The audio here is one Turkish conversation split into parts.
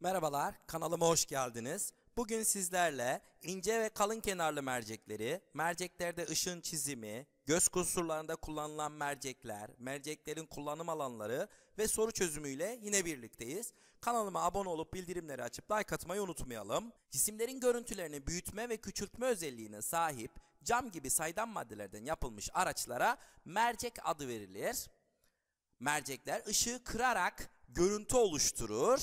Merhabalar, kanalıma hoş geldiniz. Bugün sizlerle ince ve kalın kenarlı mercekleri, merceklerde ışın çizimi, göz kusurlarında kullanılan mercekler, merceklerin kullanım alanları ve soru çözümüyle yine birlikteyiz. Kanalıma abone olup bildirimleri açıp like atmayı unutmayalım. Cisimlerin görüntülerini büyütme ve küçültme özelliğine sahip cam gibi saydam maddelerden yapılmış araçlara mercek adı verilir. Mercekler ışığı kırarak görüntü oluşturur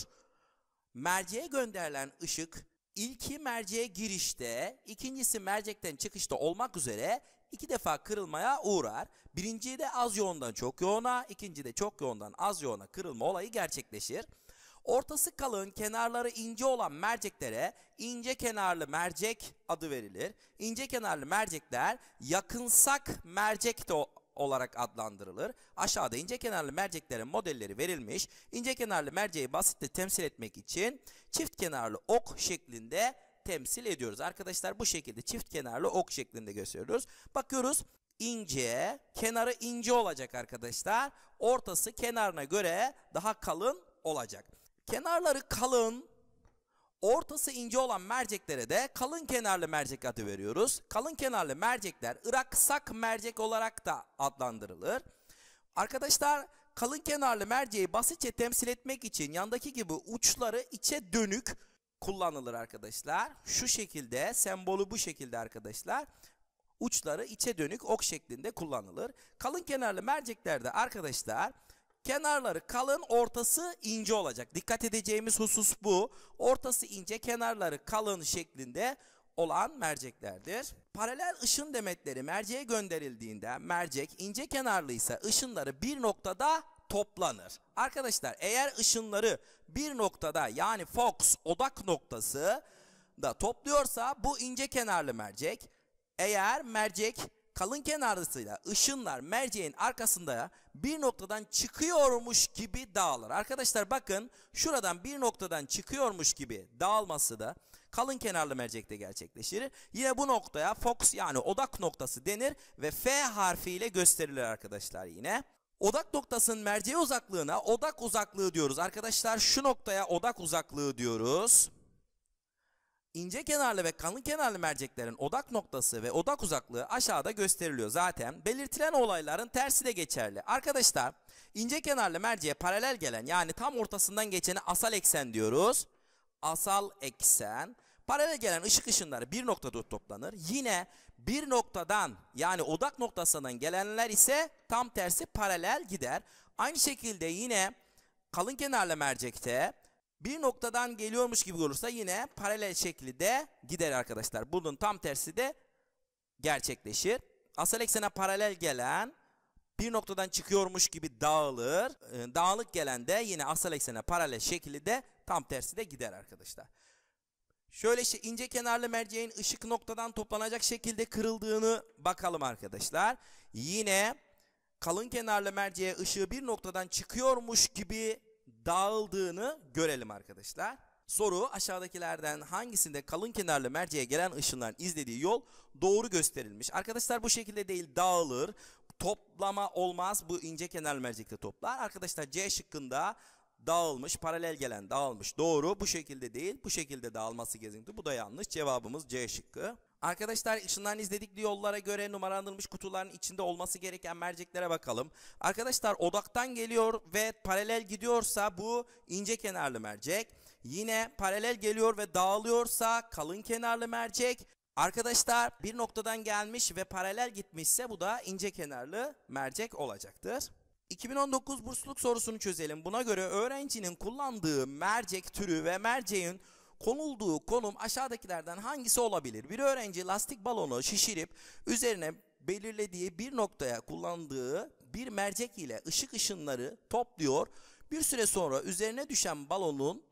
merceğe gönderilen ışık ilki merceğe girişte, ikincisi mercekten çıkışta olmak üzere iki defa kırılmaya uğrar. Birinciyi de az yoğundan çok yoğuna, ikinci de çok yoğundan az yoğuna kırılma olayı gerçekleşir. Ortası kalın, kenarları ince olan merceklere ince kenarlı mercek adı verilir. İnce kenarlı mercekler yakınsak mercek de olarak adlandırılır. Aşağıda ince kenarlı merceklerin modelleri verilmiş. İnce kenarlı merceği basitle temsil etmek için çift kenarlı ok şeklinde temsil ediyoruz. Arkadaşlar bu şekilde çift kenarlı ok şeklinde gösteriyoruz. Bakıyoruz ince, kenarı ince olacak arkadaşlar. Ortası kenarına göre daha kalın olacak. Kenarları kalın, Ortası ince olan merceklere de kalın kenarlı mercek adı veriyoruz. Kalın kenarlı mercekler Iraksak mercek olarak da adlandırılır. Arkadaşlar kalın kenarlı merceği basitçe temsil etmek için yandaki gibi uçları içe dönük kullanılır arkadaşlar. Şu şekilde sembolü bu şekilde arkadaşlar. Uçları içe dönük ok şeklinde kullanılır. Kalın kenarlı merceklerde arkadaşlar Kenarları kalın, ortası ince olacak. Dikkat edeceğimiz husus bu. Ortası ince, kenarları kalın şeklinde olan merceklerdir. Paralel ışın demetleri merceğe gönderildiğinde mercek ince kenarlıysa ışınları bir noktada toplanır. Arkadaşlar eğer ışınları bir noktada yani Fox odak noktası da topluyorsa bu ince kenarlı mercek. Eğer mercek kalın kenarlısıyla ışınlar merceğin arkasında bir noktadan çıkıyormuş gibi dağılır. Arkadaşlar bakın şuradan bir noktadan çıkıyormuş gibi dağılması da kalın kenarlı mercekte gerçekleşir. Yine bu noktaya fox yani odak noktası denir ve F harfiyle gösterilir arkadaşlar yine. Odak noktasının merceği uzaklığına odak uzaklığı diyoruz. Arkadaşlar şu noktaya odak uzaklığı diyoruz. İnce kenarlı ve kalın kenarlı merceklerin odak noktası ve odak uzaklığı aşağıda gösteriliyor zaten. Belirtilen olayların tersi de geçerli. Arkadaşlar ince kenarlı merceğe paralel gelen yani tam ortasından geçeni asal eksen diyoruz. Asal eksen. Paralel gelen ışık ışınları bir noktada toplanır. Yine bir noktadan yani odak noktasından gelenler ise tam tersi paralel gider. Aynı şekilde yine kalın kenarlı mercekte bir noktadan geliyormuş gibi olursa yine paralel şekli de gider arkadaşlar. Bunun tam tersi de gerçekleşir. Asal eksene paralel gelen bir noktadan çıkıyormuş gibi dağılır. Ee, Dağılık gelen de yine asal eksene paralel şekli de tam tersi de gider arkadaşlar. Şöyle işte ince kenarlı merceğin ışık noktadan toplanacak şekilde kırıldığını bakalım arkadaşlar. Yine kalın kenarlı merceğe ışığı bir noktadan çıkıyormuş gibi dağıldığını görelim arkadaşlar. Soru aşağıdakilerden hangisinde kalın kenarlı merceğe gelen ışınların izlediği yol doğru gösterilmiş? Arkadaşlar bu şekilde değil dağılır. Toplama olmaz bu ince kenarlı mercekte toplar. Arkadaşlar C şıkkında dağılmış paralel gelen dağılmış doğru bu şekilde değil bu şekilde dağılması gezinti bu da yanlış cevabımız C şıkkı. Arkadaşlar ışınlarını izledikli yollara göre numaralandırılmış kutuların içinde olması gereken merceklere bakalım. Arkadaşlar odaktan geliyor ve paralel gidiyorsa bu ince kenarlı mercek. Yine paralel geliyor ve dağılıyorsa kalın kenarlı mercek. Arkadaşlar bir noktadan gelmiş ve paralel gitmişse bu da ince kenarlı mercek olacaktır. 2019 bursluluk sorusunu çözelim. Buna göre öğrencinin kullandığı mercek türü ve merceğin konulduğu konum aşağıdakilerden hangisi olabilir? Bir öğrenci lastik balonu şişirip üzerine belirlediği bir noktaya kullandığı bir mercek ile ışık ışınları topluyor. Bir süre sonra üzerine düşen balonun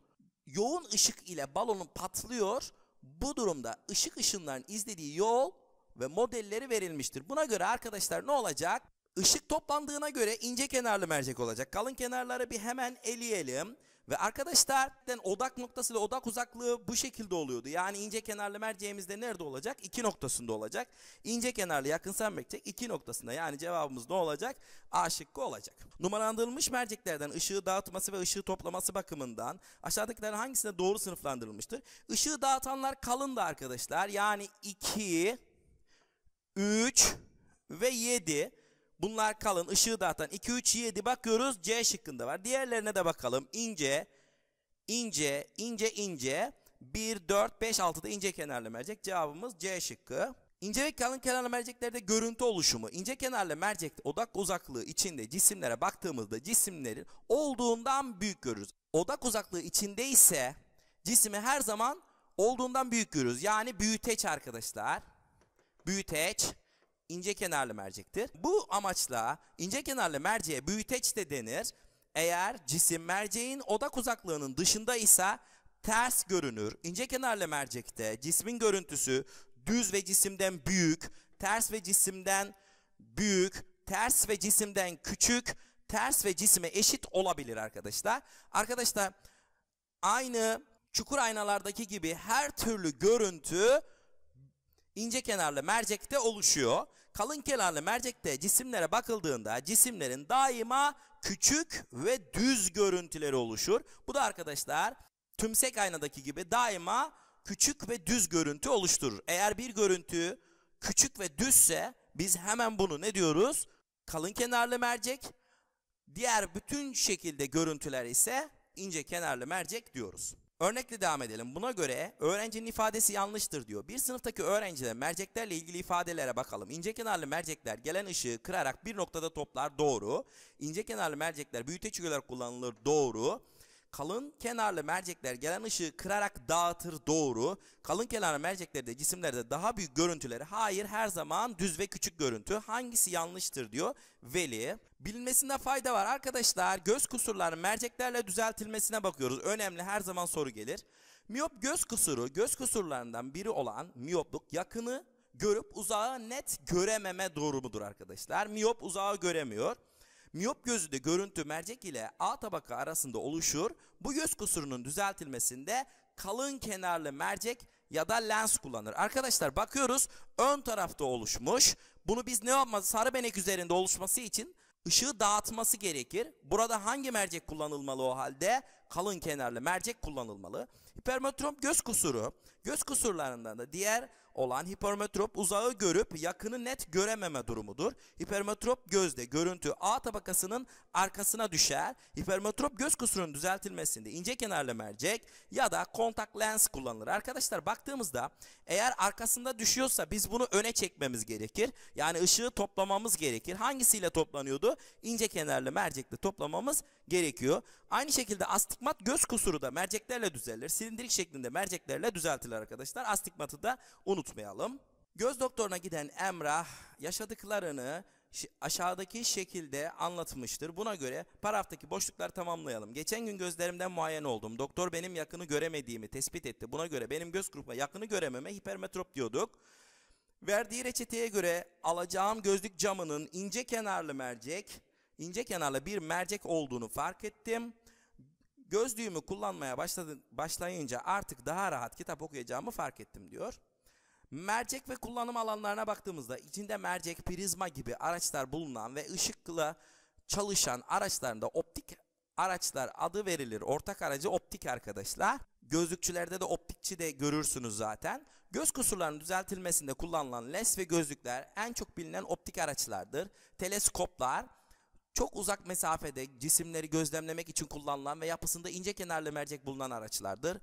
yoğun ışık ile balonun patlıyor. Bu durumda ışık ışınlarının izlediği yol ve modelleri verilmiştir. Buna göre arkadaşlar ne olacak? Işık toplandığına göre ince kenarlı mercek olacak. Kalın kenarları bir hemen eleyelim. Ve arkadaşlar odak noktası ve odak uzaklığı bu şekilde oluyordu. Yani ince kenarlı merceğimizde nerede olacak? İki noktasında olacak. İnce kenarlı yakınsan mercek iki noktasında. Yani cevabımız ne olacak? A şıkkı olacak. Numaralandırılmış merceklerden ışığı dağıtması ve ışığı toplaması bakımından aşağıdakiler hangisine doğru sınıflandırılmıştır? Işığı dağıtanlar kalındı arkadaşlar. Yani 2, 3 ve 7. Bunlar kalın ışığı dağıtan 2-3-7 bakıyoruz C şıkkında var. Diğerlerine de bakalım. İnce, ince, ince, ince. 1, 4, 5, 6'da ince kenarlı mercek. Cevabımız C şıkkı. İnce ve kalın kenarlı merceklerde görüntü oluşumu, ince kenarlı mercekte odak uzaklığı içinde cisimlere baktığımızda cisimlerin olduğundan büyük görürüz. Odak uzaklığı içinde ise cisimi her zaman olduğundan büyük görürüz. Yani büyüteç arkadaşlar. Büyüteç ince kenarlı mercektir. Bu amaçla ince kenarlı merceğe büyüteç de denir. Eğer cisim merceğin odak uzaklığının dışında ise ters görünür. İnce kenarlı mercekte cismin görüntüsü düz ve cisimden büyük, ters ve cisimden büyük, ters ve cisimden küçük, ters ve cisime eşit olabilir arkadaşlar. Arkadaşlar aynı çukur aynalardaki gibi her türlü görüntü ince kenarlı mercekte oluşuyor kalın kenarlı mercekte cisimlere bakıldığında cisimlerin daima küçük ve düz görüntüleri oluşur. Bu da arkadaşlar tümsek aynadaki gibi daima küçük ve düz görüntü oluşturur. Eğer bir görüntü küçük ve düzse biz hemen bunu ne diyoruz? Kalın kenarlı mercek. Diğer bütün şekilde görüntüler ise ince kenarlı mercek diyoruz. Örnekle devam edelim. Buna göre öğrencinin ifadesi yanlıştır diyor. Bir sınıftaki öğrenciler merceklerle ilgili ifadelere bakalım. İnce kenarlı mercekler gelen ışığı kırarak bir noktada toplar doğru. İnce kenarlı mercekler büyüteç olarak kullanılır doğru. Kalın kenarlı mercekler gelen ışığı kırarak dağıtır doğru. Kalın kenarlı merceklerde cisimlerde daha büyük görüntüleri hayır her zaman düz ve küçük görüntü. Hangisi yanlıştır diyor Veli. Bilmesinde fayda var arkadaşlar. Göz kusurlarının merceklerle düzeltilmesine bakıyoruz. Önemli her zaman soru gelir. Miyop göz kusuru göz kusurlarından biri olan miyopluk yakını görüp uzağı net görememe durumudur arkadaşlar. Miyop uzağı göremiyor. Miyop gözü de görüntü mercek ile A tabaka arasında oluşur. Bu göz kusurunun düzeltilmesinde kalın kenarlı mercek ya da lens kullanır. Arkadaşlar bakıyoruz ön tarafta oluşmuş. Bunu biz ne yapmaz? Sarı benek üzerinde oluşması için ışığı dağıtması gerekir. Burada hangi mercek kullanılmalı o halde? kalın kenarlı mercek kullanılmalı. Hipermetrop göz kusuru. Göz kusurlarından da diğer olan hipermetrop uzağı görüp yakını net görememe durumudur. Hipermetrop gözde görüntü A tabakasının arkasına düşer. Hipermetrop göz kusurunun düzeltilmesinde ince kenarlı mercek ya da kontak lens kullanılır. Arkadaşlar baktığımızda eğer arkasında düşüyorsa biz bunu öne çekmemiz gerekir. Yani ışığı toplamamız gerekir. Hangisiyle toplanıyordu? İnce kenarlı mercekle toplamamız gerekiyor. Aynı şekilde astik Astigmat göz kusuru da merceklerle düzelir. Silindirik şeklinde merceklerle düzeltilir arkadaşlar. Astigmatı da unutmayalım. Göz doktoruna giden Emrah yaşadıklarını aşağıdaki şekilde anlatmıştır. Buna göre paraftaki boşlukları tamamlayalım. Geçen gün gözlerimden muayene oldum. Doktor benim yakını göremediğimi tespit etti. Buna göre benim göz grupma yakını görememe hipermetrop diyorduk. Verdiği reçeteye göre alacağım gözlük camının ince kenarlı mercek, ince kenarlı bir mercek olduğunu fark ettim. Gözlüğümü kullanmaya başladı, başlayınca artık daha rahat kitap okuyacağımı fark ettim diyor. Mercek ve kullanım alanlarına baktığımızda içinde mercek, prizma gibi araçlar bulunan ve ışıkla çalışan araçlarında optik araçlar adı verilir. Ortak aracı optik arkadaşlar. Gözlükçülerde de optikçi de görürsünüz zaten. Göz kusurlarının düzeltilmesinde kullanılan lens ve gözlükler en çok bilinen optik araçlardır. Teleskoplar, çok uzak mesafede cisimleri gözlemlemek için kullanılan ve yapısında ince kenarlı mercek bulunan araçlardır.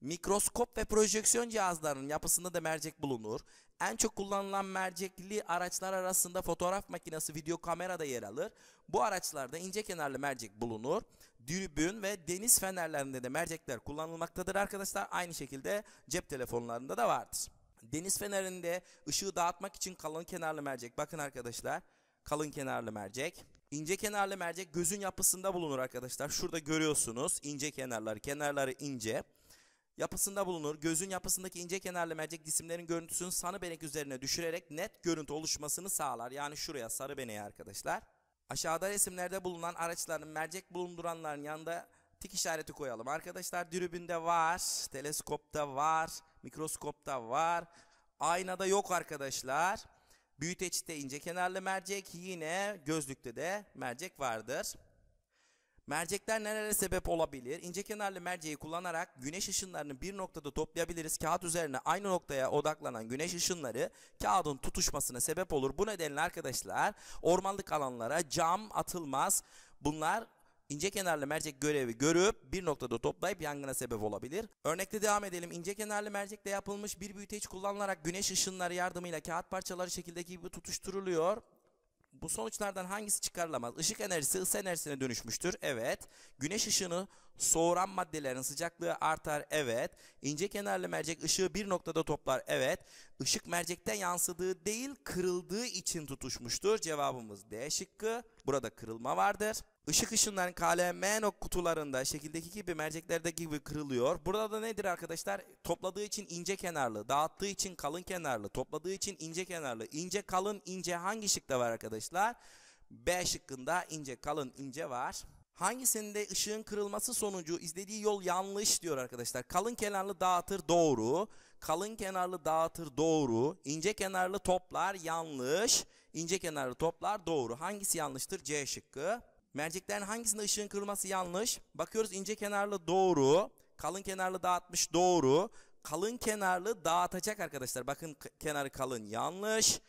Mikroskop ve projeksiyon cihazlarının yapısında da mercek bulunur. En çok kullanılan mercekli araçlar arasında fotoğraf makinesi, video kamera da yer alır. Bu araçlarda ince kenarlı mercek bulunur. Dürbün ve deniz fenerlerinde de mercekler kullanılmaktadır arkadaşlar. Aynı şekilde cep telefonlarında da vardır. Deniz fenerinde ışığı dağıtmak için kalın kenarlı mercek. Bakın arkadaşlar kalın kenarlı mercek. İnce kenarlı mercek gözün yapısında bulunur arkadaşlar. Şurada görüyorsunuz ince kenarlar, kenarları ince. Yapısında bulunur. Gözün yapısındaki ince kenarlı mercek cisimlerin görüntüsünün sarı benek üzerine düşürerek net görüntü oluşmasını sağlar. Yani şuraya sarı beneği arkadaşlar. Aşağıda resimlerde bulunan araçların mercek bulunduranların yanında tik işareti koyalım. Arkadaşlar dürbünde var, teleskopta var, mikroskopta var, aynada yok arkadaşlar. Büyüteçte ince kenarlı mercek yine gözlükte de mercek vardır. Mercekler nelere sebep olabilir? İnce kenarlı merceği kullanarak güneş ışınlarını bir noktada toplayabiliriz. Kağıt üzerine aynı noktaya odaklanan güneş ışınları kağıdın tutuşmasına sebep olur. Bu nedenle arkadaşlar ormanlık alanlara cam atılmaz. Bunlar ince kenarlı mercek görevi görüp bir noktada toplayıp yangına sebep olabilir. Örnekte devam edelim. İnce kenarlı mercekle yapılmış bir büyüteç kullanılarak güneş ışınları yardımıyla kağıt parçaları şekildeki gibi tutuşturuluyor. Bu sonuçlardan hangisi çıkarılamaz? Işık enerjisi ısı enerjisine dönüşmüştür. Evet. Güneş ışını Soğuran maddelerin sıcaklığı artar. Evet. İnce kenarlı mercek ışığı bir noktada toplar. Evet. Işık mercekten yansıdığı değil kırıldığı için tutuşmuştur. Cevabımız D şıkkı. Burada kırılma vardır. Işık ışınların KLM kutularında şekildeki gibi merceklerdeki gibi kırılıyor. Burada da nedir arkadaşlar? Topladığı için ince kenarlı, dağıttığı için kalın kenarlı, topladığı için ince kenarlı. Ince kalın ince hangi şıkta var arkadaşlar? B şıkkında ince kalın ince var. Hangisinde ışığın kırılması sonucu izlediği yol yanlış diyor arkadaşlar. Kalın kenarlı dağıtır doğru. Kalın kenarlı dağıtır doğru. İnce kenarlı toplar yanlış. İnce kenarlı toplar doğru. Hangisi yanlıştır? C şıkkı. Merceklerin hangisinde ışığın kırılması yanlış? Bakıyoruz ince kenarlı doğru. Kalın kenarlı dağıtmış doğru. Kalın kenarlı dağıtacak arkadaşlar. Bakın kenarı kalın yanlış.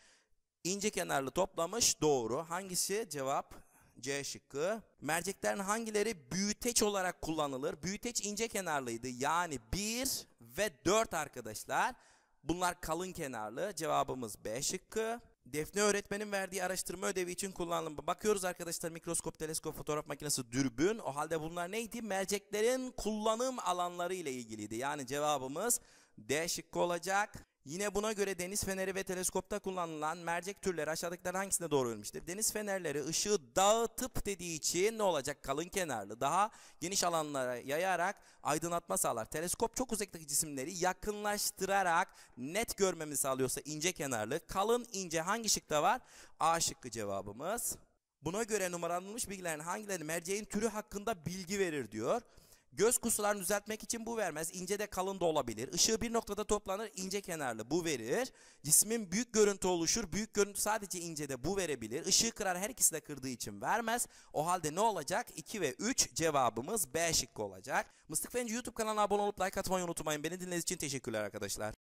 İnce kenarlı toplamış doğru. Hangisi? Cevap C şıkkı. Merceklerin hangileri büyüteç olarak kullanılır? Büyüteç ince kenarlıydı. Yani 1 ve 4 arkadaşlar. Bunlar kalın kenarlı. Cevabımız B şıkkı. Defne öğretmenin verdiği araştırma ödevi için kullanılma. Bakıyoruz arkadaşlar mikroskop, teleskop, fotoğraf makinesi, dürbün. O halde bunlar neydi? Merceklerin kullanım alanları ile ilgiliydi. Yani cevabımız D şıkkı olacak. Yine buna göre deniz feneri ve teleskopta kullanılan mercek türleri aşağıdakilerden hangisinde doğru ölmüştür? Deniz fenerleri ışığı dağıtıp dediği için ne olacak? Kalın kenarlı daha geniş alanlara yayarak aydınlatma sağlar. Teleskop çok uzaktaki cisimleri yakınlaştırarak net görmemizi sağlıyorsa ince kenarlı. Kalın ince hangi şıkta var? A şıkkı cevabımız. Buna göre numaralanmış bilgilerin hangileri merceğin türü hakkında bilgi verir diyor. Göz kusularını düzeltmek için bu vermez. İnce de kalın da olabilir. Işığı bir noktada toplanır ince kenarlı bu verir. Cismin büyük görüntü oluşur. Büyük görüntü sadece ince de bu verebilir. Işığı kırar her ikisi de kırdığı için vermez. O halde ne olacak? 2 ve 3 cevabımız B şıkkı olacak. Mıstık Fenci YouTube kanalına abone olup like atmayı unutmayın. Beni dinlediğiniz için teşekkürler arkadaşlar.